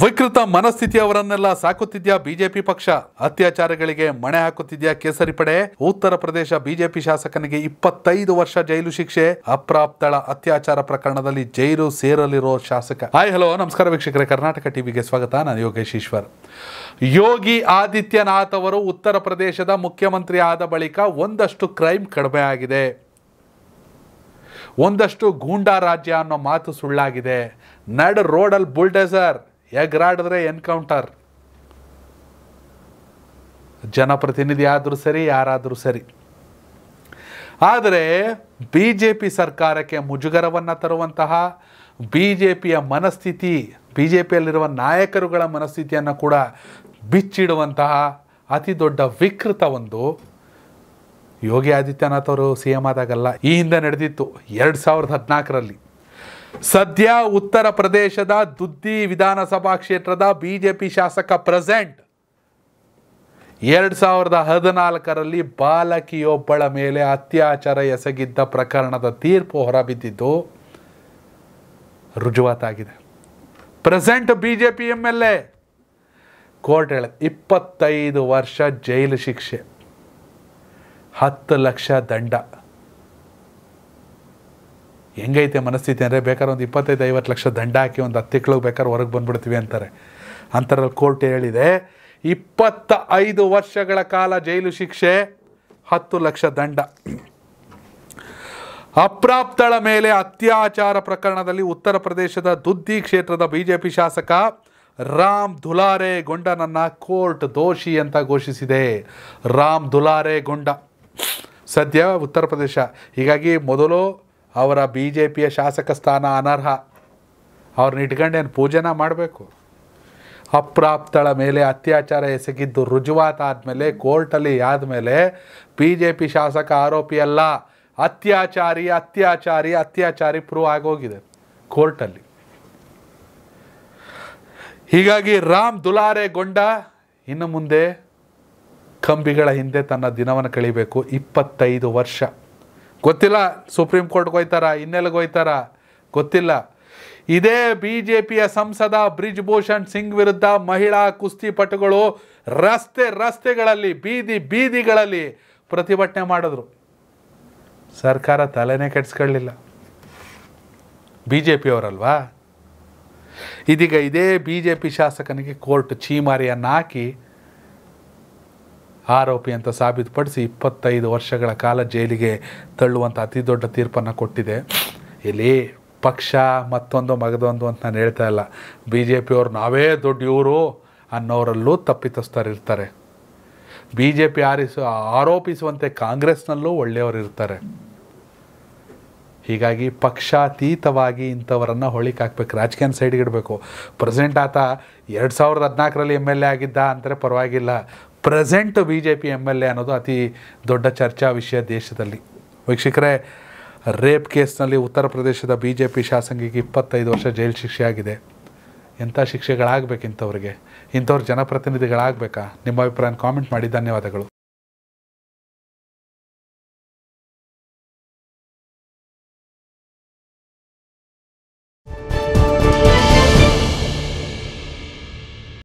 ವಿಕೃತ ಮನಸ್ಥಿತಿಯವರನ್ನೆಲ್ಲ ಸಾಕುತ್ತಿದ್ಯಾ ಬಿಜೆಪಿ ಪಕ್ಷ ಅತ್ಯಾಚಾರಗಳಿಗೆ ಮಣೆ ಹಾಕುತ್ತಿದ್ಯಾ ಕೇಸರಿ ಪಡೆ ಉತ್ತರ ಪ್ರದೇಶ ಬಿಜೆಪಿ ಶಾಸಕನಿಗೆ ಇಪ್ಪತ್ತೈದು ವರ್ಷ ಜೈಲು ಶಿಕ್ಷೆ ಅಪ್ರಾಪ್ತಳ ಅತ್ಯಾಚಾರ ಪ್ರಕರಣದಲ್ಲಿ ಜೈಲು ಸೇರಲಿರೋ ಶಾಸಕ ಹಾಯ್ ಹಲೋ ನಮಸ್ಕಾರ ವೀಕ್ಷಕರೇ ಕರ್ನಾಟಕ ಟಿವಿಗೆ ಸ್ವಾಗತ ನಾನು ಯೋಗೇಶ್ ಈಶ್ವರ್ ಯೋಗಿ ಆದಿತ್ಯನಾಥ್ ಅವರು ಉತ್ತರ ಪ್ರದೇಶದ ಮುಖ್ಯಮಂತ್ರಿ ಆದ ಬಳಿಕ ಒಂದಷ್ಟು ಕ್ರೈಮ್ ಕಡಿಮೆ ಆಗಿದೆ ಒಂದಷ್ಟು ಗೂಂಡಾ ರಾಜ್ಯ ಅನ್ನೋ ಮಾತು ಸುಳ್ಳಾಗಿದೆ ನಡ್ ರೋಡಲ್ ಬುಲ್ಡೇಸರ್ ಎಗ್ರಾಡಿದ್ರೆ ಎನ್ಕೌಂಟರ್ ಜನಪ್ರತಿನಿಧಿ ಆದರೂ ಸರಿ ಯಾರಾದರೂ ಸರಿ ಆದರೆ ಬಿ ಜೆ ಪಿ ಸರ್ಕಾರಕ್ಕೆ ಮುಜುಗರವನ್ನು ತರುವಂತಹ ಬಿ ಜೆ ಪಿಯ ಮನಸ್ಥಿತಿ ಬಿ ಜೆ ಪಿಯಲ್ಲಿರುವ ನಾಯಕರುಗಳ ಮನಸ್ಥಿತಿಯನ್ನು ಕೂಡ ಬಿಚ್ಚಿಡುವಂತಹ ಅತಿ ದೊಡ್ಡ ವಿಕೃತ ಒಂದು ಯೋಗಿ ಆದಿತ್ಯನಾಥ್ ಅವರು ಸಿ ಎಂ ಆದಾಗಲ್ಲ ಈ ಹಿಂದೆ ನಡೆದಿತ್ತು ಎರಡು ಸಾವಿರದ ಹದಿನಾಲ್ಕರಲ್ಲಿ ಸದ್ಯ ಉತ್ತರ ಪ್ರದೇಶದ ದುದ್ದಿ ವಿಧಾನಸಭಾ ಕ್ಷೇತ್ರದ ಬಿಜೆಪಿ ಶಾಸಕ ಪ್ರೆಸೆಂಟ್ ಎರಡು ಸಾವಿರದ ಹದಿನಾಲ್ಕರಲ್ಲಿ ಬಾಲಕಿಯೊಬ್ಬಳ ಮೇಲೆ ಅತ್ಯಾಚಾರ ಎಸಗಿದ್ದ ಪ್ರಕರಣದ ತೀರ್ಪು ಹೊರಬಿದ್ದಿದ್ದು ರುಜುವಾತಾಗಿದೆ present B J P M L A court ಹೇಳ ಇಪ್ಪತ್ತೈದು ವರ್ಷ ಜೈಲು ಶಿಕ್ಷೆ ಹತ್ತು ಲಕ್ಷ ದಂಡ ಹೆಂಗೈತೆ ಮನಸ್ಥಿತಿ ಅಂದರೆ ಬೇಕಾದ್ರೆ ಒಂದು ಇಪ್ಪತ್ತೈದು ಐವತ್ತು ಲಕ್ಷ ದಂಡ ಹಾಕಿ ಒಂದು ಹತ್ತು ತಿಂಗಳಿಗೆ ಬೇಕಾದ್ರೆ ಹೊರಗೆ ಬಂದ್ಬಿಡ್ತೀವಿ ಅಂತಾರೆ ಅಂತರಲ್ಲಿ ಕೋರ್ಟ್ ಹೇಳಿದೆ ಇಪ್ಪತ್ತ ಐದು ವರ್ಷಗಳ ಕಾಲ ಜೈಲು ಶಿಕ್ಷೆ ಹತ್ತು ಲಕ್ಷ ದಂಡ ಅಪ್ರಾಪ್ತಳ ಮೇಲೆ ಅತ್ಯಾಚಾರ ಪ್ರಕರಣದಲ್ಲಿ ಉತ್ತರ ಪ್ರದೇಶದ ದುದ್ದಿ ಕ್ಷೇತ್ರದ ಬಿಜೆಪಿ ಶಾಸಕ ರಾಮ್ ದುಲಾರೆ ಗೊಂಡನನ್ನ ಕೋರ್ಟ್ ದೋಷಿ ಅಂತ ಘೋಷಿಸಿದೆ ರಾಮ್ ದುಲಾರೆ ಗೊಂಡ ಸದ್ಯ ಉತ್ತರ ಪ್ರದೇಶ ಹೀಗಾಗಿ ಮೊದಲು ಅವರ ಬಿ ಜೆ ಪಿಯ ಶಾಸಕ ಸ್ಥಾನ ಅನರ್ಹ ಅವ್ರನ್ನ ಇಟ್ಕೊಂಡೇನು ಪೂಜೆನ ಮಾಡಬೇಕು ಅಪ್ರಾಪ್ತಳ ಮೇಲೆ ಅತ್ಯಾಚಾರ ಎಸಗಿದ್ದು ರುಜುವಾತಾದಮೇಲೆ ಕೋರ್ಟಲ್ಲಿ ಆದಮೇಲೆ ಬಿ ಜೆ ಪಿ ಶಾಸಕ ಆರೋಪಿಯಲ್ಲ ಅತ್ಯಾಚಾರಿ ಅತ್ಯಾಚಾರಿ ಅತ್ಯಾಚಾರಿ ಪ್ರೂವ್ ಆಗೋಗಿದೆ ಕೋರ್ಟಲ್ಲಿ ಹೀಗಾಗಿ ರಾಮ್ ದುಲಾರೆ ಗೊಂಡ ಇನ್ನು ಮುಂದೆ ಕಂಬಿಗಳ ಹಿಂದೆ ತನ್ನ ದಿನವನ್ನು ಕಳಿಬೇಕು ಇಪ್ಪತ್ತೈದು ವರ್ಷ ಗೊತ್ತಿಲ್ಲ ಸುಪ್ರೀಂ ಕೋರ್ಟ್ಗೆ ಹೋಯ್ತಾರ ಇನ್ನೆಲ್ಲಿಗೆ ಹೋಯ್ತಾರ ಗೊತ್ತಿಲ್ಲ ಇದೇ ಬಿ ಜೆ ಪಿಯ ಸಂಸದ ಬ್ರಿಜ್ ಭೂಷಣ್ ಸಿಂಗ್ ವಿರುದ್ಧ ಮಹಿಳಾ ಕುಸ್ತಿಪಟುಗಳು ರಸ್ತೆ ರಸ್ತೆಗಳಲ್ಲಿ ಬೀದಿ ಬೀದಿಗಳಲ್ಲಿ ಪ್ರತಿಭಟನೆ ಮಾಡಿದ್ರು ಸರ್ಕಾರ ತಲೆನೇ ಕೆಡಿಸ್ಕೊಳ್ಳಿಲ್ಲ ಬಿ ಜೆ ಪಿಯವರಲ್ವಾ ಇದೀಗ ಇದೇ ಬಿ ಜೆ ಪಿ ಶಾಸಕನಿಗೆ ಕೋರ್ಟ್ ಚೀಮಾರಿಯನ್ನು ಹಾಕಿ ಆರೋಪಿ ಅಂತ ಸಾಬೀತುಪಡಿಸಿ ಇಪ್ಪತ್ತೈದು ವರ್ಷಗಳ ಕಾಲ ಜೈಲಿಗೆ ತಳ್ಳುವಂಥ ಅತಿ ದೊಡ್ಡ ತೀರ್ಪನ್ನು ಕೊಟ್ಟಿದೆ ಇಲ್ಲಿ ಪಕ್ಷ ಮತ್ತೊಂದು ಮಗದೊಂದು ಅಂತ ನಾನು ಹೇಳ್ತಾ ಇಲ್ಲ ಬಿ ಜೆ ಪಿಯವರು ನಾವೇ ದೊಡ್ಡ ಇವರು ಅನ್ನೋರಲ್ಲೂ ತಪ್ಪಿತಸ್ಥರಿರ್ತಾರೆ ಬಿ ಜೆ ಪಿ ಆರಿಸ ಆರೋಪಿಸುವಂತೆ ಕಾಂಗ್ರೆಸ್ನಲ್ಲೂ ಒಳ್ಳೆಯವರು ಇರ್ತಾರೆ ಹೀಗಾಗಿ ಪಕ್ಷಾತೀತವಾಗಿ ಇಂಥವರನ್ನು ಹೊಳಿಕಾಕ್ಬೇಕು ಹಾಕ್ಬೇಕು ರಾಜಕೀಯ ಸೈಡ್ಗೆ ಇಡಬೇಕು ಪ್ರೆಸೆಂಟ್ ಆತ ಎರಡು ಸಾವಿರದ ಹದಿನಾಲ್ಕರಲ್ಲಿ ಎಮ್ ಎಲ್ ಎ ಆಗಿದ್ದ ಅಂದರೆ ಪರವಾಗಿಲ್ಲ present B J P M L A ಅನ್ನೋದು ಅತಿ ದೊಡ್ಡ ಚರ್ಚಾ ವಿಷಯ ದೇಶದಲ್ಲಿ ವೀಕ್ಷಕರೇ ರೇಪ್ ಕೇಸ್ನಲ್ಲಿ ಉತ್ತರ ಪ್ರದೇಶದ ಬಿ ಜೆ ಪಿ ಶಾಸಕಿಗೆ ಇಪ್ಪತ್ತೈದು ವರ್ಷ ಜೈಲು ಶಿಕ್ಷೆ ಆಗಿದೆ ಎಂಥ ಶಿಕ್ಷೆಗಳಾಗಬೇಕು ಇಂಥವ್ರಿಗೆ ಇಂಥವ್ರು ಜನಪ್ರತಿನಿಧಿಗಳಾಗಬೇಕಾ ನಿಮ್ಮ ಅಭಿಪ್ರಾಯ ಕಾಮೆಂಟ್ ಮಾಡಿ ಧನ್ಯವಾದಗಳು